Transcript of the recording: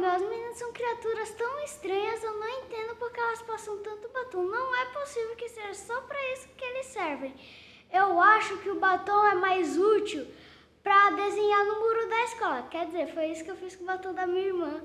meu, as meninas são criaturas tão estranhas, eu não entendo porque elas passam tanto batom. Não é possível que seja só para isso que eles servem. Eu acho que o batom é mais útil para desenhar no muro da escola. Quer dizer, foi isso que eu fiz com o batom da minha irmã.